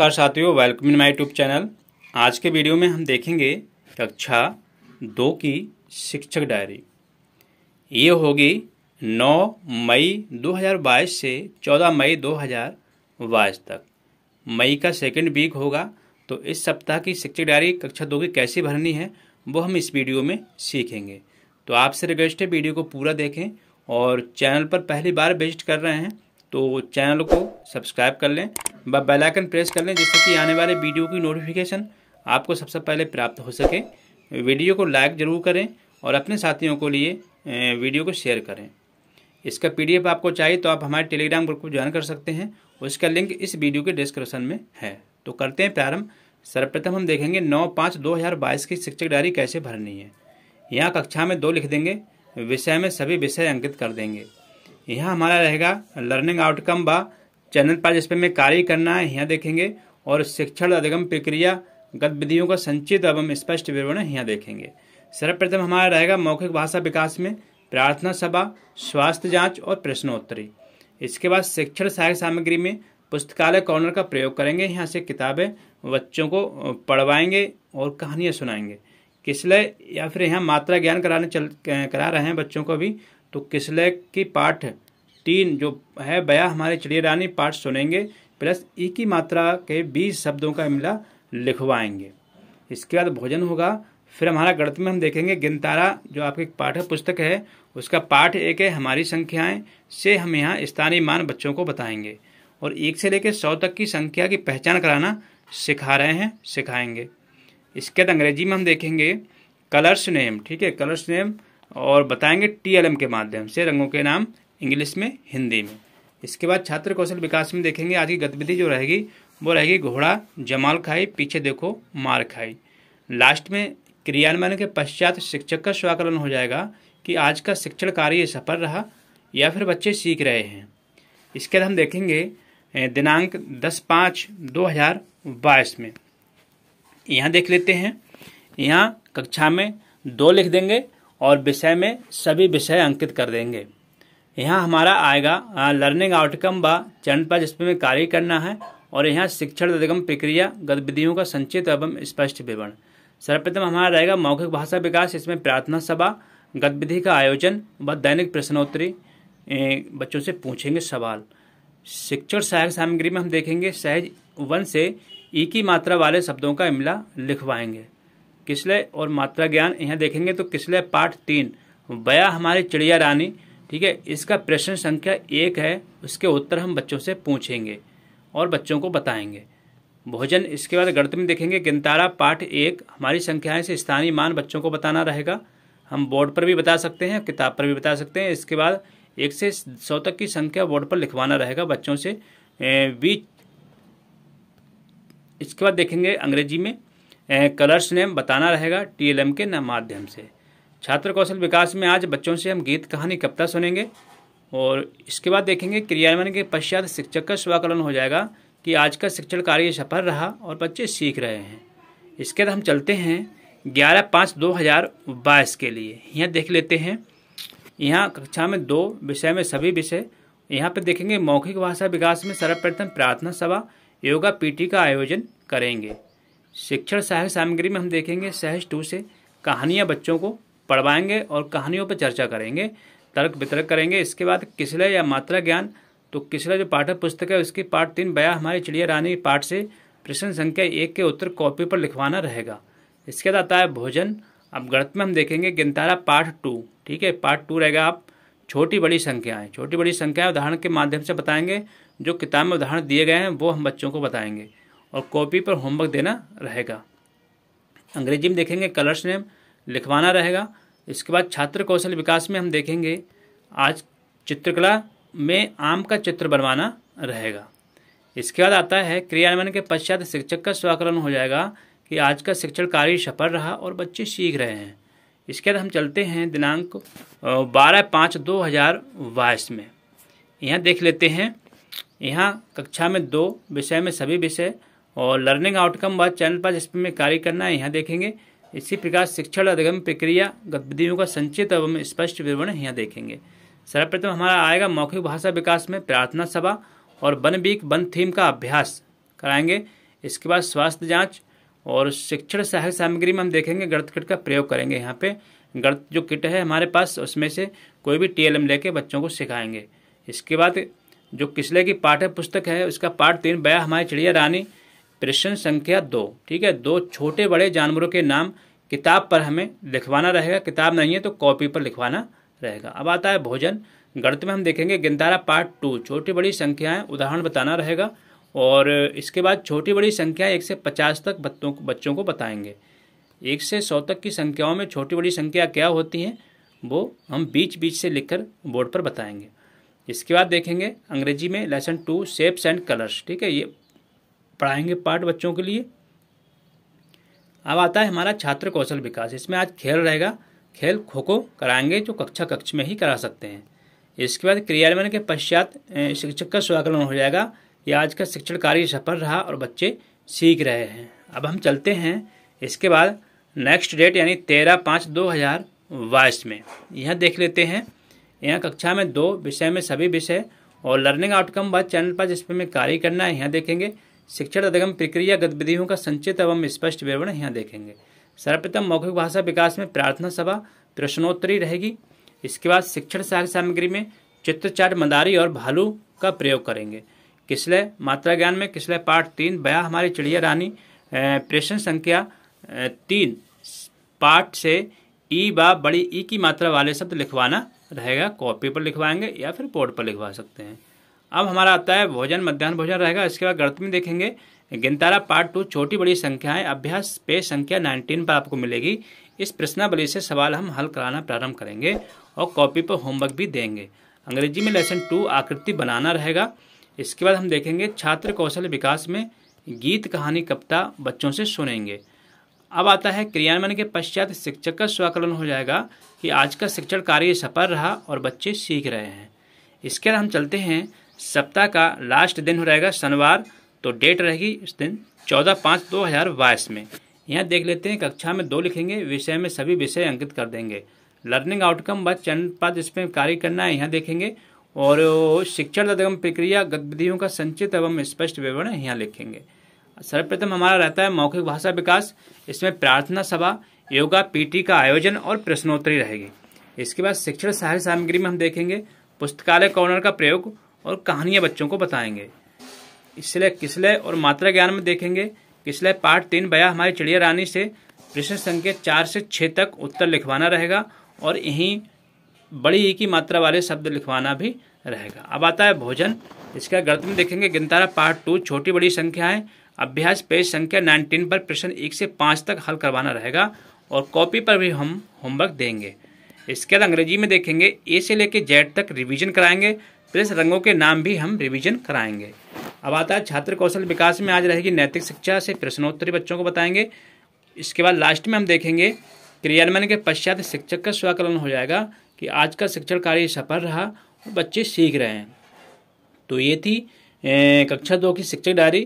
नमस्कार साथियों welcome in my YouTube channel आज के वीडियो में हम देखेंगे कक्षा दो की शिक्षक डायरी ये होगी 9 मई 2022 से 14 मई 2022 तक मई का सेकंड वीक होगा तो इस सप्ताह की शिक्षक डायरी कक्षा दो की कैसे भरनी है वो हम इस वीडियो में सीखेंगे तो आपसे रिक्वेस्ट है वीडियो को पूरा देखें और चैनल पर पहली बार विजिट कर रहे हैं तो चैनल को सब्सक्राइब कर लें बेल आइकन प्रेस कर लें जिससे कि आने वाले वीडियो की नोटिफिकेशन आपको सबसे सब पहले प्राप्त हो सके वीडियो को लाइक ज़रूर करें और अपने साथियों को लिए वीडियो को शेयर करें इसका पीडीएफ आपको चाहिए तो आप हमारे टेलीग्राम ग्रुप को ज्वाइन कर सकते हैं उसका लिंक इस वीडियो के डिस्क्रिप्शन में है तो करते हैं प्रारंभ सर्वप्रथम हम देखेंगे नौ पाँच दो हज़ार बाईस की शिक्षक डायरी कैसे भरनी है यहाँ कक्षा में दो लिख देंगे विषय में सभी विषय अंकित कर देंगे यहाँ हमारा रहेगा लर्निंग आउटकम बा चैनल पर जिस पर मैं कार्य करना है यहाँ देखेंगे और शिक्षण अधिगम प्रक्रिया गतिविधियों का संचित एवं स्पष्ट विवरण यहाँ देखेंगे सर्वप्रथम हमारा रहेगा मौखिक भाषा विकास में प्रार्थना सभा स्वास्थ्य जांच और प्रश्नोत्तरी इसके बाद शिक्षण सहायक सामग्री में पुस्तकालय कॉर्नर का प्रयोग करेंगे यहाँ से किताबें बच्चों को पढ़वाएंगे और कहानियाँ सुनाएंगे किसलय या फिर यहाँ मात्रा ज्ञान कराने चल करा रहे हैं बच्चों को भी तो किसलय की पाठ तीन जो है बया हमारे चिड़िया रानी पाठ सुनेंगे प्लस ई की मात्रा के बीस शब्दों का मिला लिखवाएंगे इसके बाद भोजन होगा फिर हमारा गणित में हम देखेंगे गिनतारा जो आपकी पाठ पुस्तक है उसका पाठ एक है हमारी संख्याएं से हम यहाँ स्थानीय मान बच्चों को बताएंगे और एक से लेकर सौ तक की संख्या की पहचान कराना सिखा रहे हैं सिखाएंगे इसके बाद अंग्रेजी में हम देखेंगे कलर्स नेम ठीक है कलर्स नेम और बताएंगे टी के माध्यम से रंगों के नाम इंग्लिश में हिंदी में इसके बाद छात्र कौशल विकास में देखेंगे आज की गतिविधि जो रहेगी वो रहेगी घोड़ा जमाल खाई पीछे देखो मार खाई लास्ट में क्रियान्वयन के पश्चात शिक्षक का स्वाकलन हो जाएगा कि आज का शिक्षण कार्य सफल रहा या फिर बच्चे सीख रहे हैं इसके बाद हम देखेंगे दिनांक दस पाँच दो हज़ार बाईस में यहाँ देख लेते हैं यहाँ कक्षा में दो लिख देंगे और विषय में सभी विषय अंकित कर देंगे यहाँ हमारा आएगा लर्निंग आउटकम व चरण पर जिसमें हमें कार्य करना है और यहाँ शिक्षण अधिगम प्रक्रिया गतिविधियों का संचित एवं स्पष्ट विवरण सर्वप्रथम हमारा रहेगा मौखिक भाषा विकास इसमें प्रार्थना सभा गतिविधि का आयोजन व दैनिक प्रश्नोत्तरी बच्चों से पूछेंगे सवाल शिक्षण सहायक सामग्री में हम देखेंगे सहज वन से ई की मात्रा वाले शब्दों का इमला लिखवाएंगे किसले और मात्रा ज्ञान यहाँ देखेंगे तो किसले पाठ तीन बया हमारी चिड़िया रानी ठीक है इसका प्रश्न संख्या एक है उसके उत्तर हम बच्चों से पूछेंगे और बच्चों को बताएंगे भोजन इसके बाद गणित में देखेंगे गिनतारा पाठ एक हमारी संख्याएं से स्थानीय मान बच्चों को बताना रहेगा हम बोर्ड पर भी बता सकते हैं किताब पर भी बता सकते हैं इसके बाद एक से सौ तक की संख्या बोर्ड पर लिखवाना रहेगा बच्चों से बीच इसके बाद देखेंगे अंग्रेजी में कलर्स नेम बताना रहेगा टी के माध्यम से छात्र कौशल विकास में आज बच्चों से हम गीत कहानी कविता सुनेंगे और इसके बाद देखेंगे क्रियान्वयन के पश्चात शिक्षक का स्वाकलन हो जाएगा कि आज का शिक्षण कार्य सफल रहा और बच्चे सीख रहे हैं इसके बाद हम चलते हैं ग्यारह पाँच दो हज़ार बाईस के लिए यहाँ देख लेते हैं यहाँ कक्षा में दो विषय में सभी विषय यहाँ पर देखेंगे मौखिक भाषा विकास में सर्वप्रथम प्रार्थना सभा योगा पीटी का आयोजन करेंगे शिक्षण सहज सामग्री में हम देखेंगे सहज टू से कहानियाँ बच्चों को पढ़वाएंगे और कहानियों पर चर्चा करेंगे तर्क वितर्क करेंगे इसके बाद किसले या मात्रा ज्ञान तो किसला जो पाठ्य पुस्तक है उसकी पार्ट तीन बया हमारी चिड़िया रानी पाठ से प्रश्न संख्या एक के उत्तर कॉपी पर लिखवाना रहेगा इसके बाद आता है भोजन अब गणित में हम देखेंगे गिनतारा पार्ट टू ठीक है पार्ट टू रहेगा आप छोटी बड़ी संख्याएं छोटी बड़ी संख्याएं उदाहरण के माध्यम से बताएंगे जो किताब में उदाहरण दिए गए हैं वो हम बच्चों को बताएंगे और कॉपी पर होमवर्क देना रहेगा अंग्रेजी में देखेंगे कलर्स नेम लिखवाना रहेगा इसके बाद छात्र कौशल विकास में हम देखेंगे आज चित्रकला में आम का चित्र बनवाना रहेगा इसके बाद आता है क्रियान्वयन के पश्चात शिक्षक का स्वाकलन हो जाएगा कि आज का शिक्षण कार्य सफल रहा और बच्चे सीख रहे हैं इसके बाद हम चलते हैं दिनांक बारह पाँच दो हज़ार बाईस में यहाँ देख लेते हैं यहाँ कक्षा में दो विषय में सभी विषय और लर्निंग आउटकम बाद चैनल पर जिसमें में कार्य करना है यहाँ देखेंगे इसी प्रकार शिक्षण अधिगम प्रक्रिया गतिविधियों का संचित एवं स्पष्ट विवरण यहाँ देखेंगे सर्वप्रथम हमारा आएगा मौखिक भाषा विकास में प्रार्थना सभा और वन बीक वन थीम का अभ्यास कराएंगे इसके बाद स्वास्थ्य जांच और शिक्षण सहायक सामग्री में हम देखेंगे गर्त किट का प्रयोग करेंगे यहाँ पे गर्त जो किट है हमारे पास उसमें से कोई भी टी एल लेके बच्चों को सिखाएंगे इसके बाद जो किसले की पाठ्य पुस्तक है उसका पाठ तीन बया हमारी चिड़िया रानी प्रश्न संख्या दो ठीक है दो छोटे बड़े जानवरों के नाम किताब पर हमें लिखवाना रहेगा किताब नहीं है तो कॉपी पर लिखवाना रहेगा अब आता है भोजन गणित में हम देखेंगे गिनतारा पार्ट टू छोटी बड़ी संख्याएं उदाहरण बताना रहेगा और इसके बाद छोटी बड़ी संख्या एक से पचास तक बच्चों को बच्चों को बताएंगे एक से सौ तक की संख्याओं में छोटी बड़ी संख्या क्या होती हैं वो हम बीच बीच से लिखकर बोर्ड पर बताएंगे इसके बाद देखेंगे अंग्रेजी में lesson two shapes and colours ठीक है ये पढ़ाएंगे पाठ बच्चों के लिए अब आता है हमारा छात्र कौशल विकास इसमें आज खेल रहेगा खेल खो खो कराएंगे जो कक्षा कक्ष में ही करा सकते हैं इसके बाद क्रियान्वयन के पश्चात शिक्षक का स्वाकलन हो जाएगा ये आज का शिक्षण कार्य सफल रहा और बच्चे सीख रहे हैं अब हम चलते हैं इसके बाद नेक्स्ट डेट यानी तेरह पाँच दो हज़ार बाईस में यह देख लेते हैं यहाँ कक्षा में दो विषय में सभी विषय और लर्निंग आउटकम बाद चैनल पर जिसपे में कार्य करना है यहाँ देखेंगे शिक्षण अधिगम प्रक्रिया गतिविधियों का संचित एवं स्पष्ट विवरण यहाँ देखेंगे सर्वप्रथम मौखिक भाषा विकास में प्रार्थना सभा प्रश्नोत्तरी रहेगी इसके बाद शिक्षण सहायक सामग्री में चित्रचार मदारी और भालू का प्रयोग करेंगे किसले मात्रा ज्ञान में किसले पाठ तीन बया हमारी चिड़िया रानी प्रश्न संख्या तीन पाठ से ई बा बड़ी ई की मात्रा वाले शब्द लिखवाना रहेगा कॉपी पर लिखवाएंगे या फिर बोर्ड पर लिखवा सकते हैं अब हमारा आता है भोजन मध्यान्ह भोजन रहेगा इसके बाद गणित में देखेंगे गिनतारा पार्ट टू छोटी बड़ी संख्याएं अभ्यास पेज संख्या 19 पर आपको मिलेगी इस प्रश्नावली से सवाल हम हल कराना प्रारंभ करेंगे और कॉपी पर होमवर्क भी देंगे अंग्रेजी में लेसन टू आकृति बनाना रहेगा इसके बाद हम देखेंगे छात्र कौशल विकास में गीत कहानी कविता बच्चों से सुनेंगे अब आता है क्रियान्वयन के पश्चात शिक्षक का स्वाकलन हो जाएगा कि आज का शिक्षण कार्य सफल रहा और बच्चे सीख रहे हैं इसके बाद हम चलते हैं सप्ताह का लास्ट दिन हो रहेगा शनिवार तो डेट रहेगी इस दिन चौदह पाँच दो हज़ार बाईस में यहाँ देख लेते हैं कक्षा में दो लिखेंगे विषय में सभी विषय अंकित कर देंगे लर्निंग आउटकम व चैनल पद इसमें कार्य करना है यहाँ देखेंगे और शिक्षण एवं प्रक्रिया गतिविधियों का संचित एवं स्पष्ट विवरण यहाँ लिखेंगे सर्वप्रथम हमारा रहता है मौखिक भाषा विकास इसमें प्रार्थना सभा योगा पीटी का आयोजन और प्रश्नोत्तरी रहेगी इसके बाद शिक्षण सहायक सामग्री में हम देखेंगे पुस्तकालय कॉर्नर का प्रयोग और कहानियाँ बच्चों को बताएंगे इसलिए किसलय और मात्रा ज्ञान में देखेंगे किसलय पार्ट तीन बया हमारी चिड़िया रानी से प्रश्न संख्या चार से छः तक उत्तर लिखवाना रहेगा और यहीं बड़ी ही की मात्रा वाले शब्द लिखवाना भी रहेगा अब आता है भोजन इसका गर्त में देखेंगे गिनतारा पार्ट टू छोटी बड़ी संख्याएं अभ्यास पेज संख्या नाइनटीन पर प्रश्न एक से पाँच तक हल करवाना रहेगा और कॉपी पर भी हम होमवर्क देंगे इसके बाद अंग्रेजी में देखेंगे ए से लेकर जेड तक रिवीजन कराएंगे प्लस रंगों के नाम भी हम रिविजन कराएंगे अब आता है छात्र कौशल विकास में आज रहेगी नैतिक शिक्षा से प्रश्नोत्तरी बच्चों को बताएंगे इसके बाद लास्ट में हम देखेंगे क्रियान्वयन के पश्चात शिक्षक का स्वाकलन हो जाएगा कि आज का शिक्षण कार्य सफल रहा बच्चे सीख रहे हैं तो ये थी कक्षा दो की शिक्षक डायरी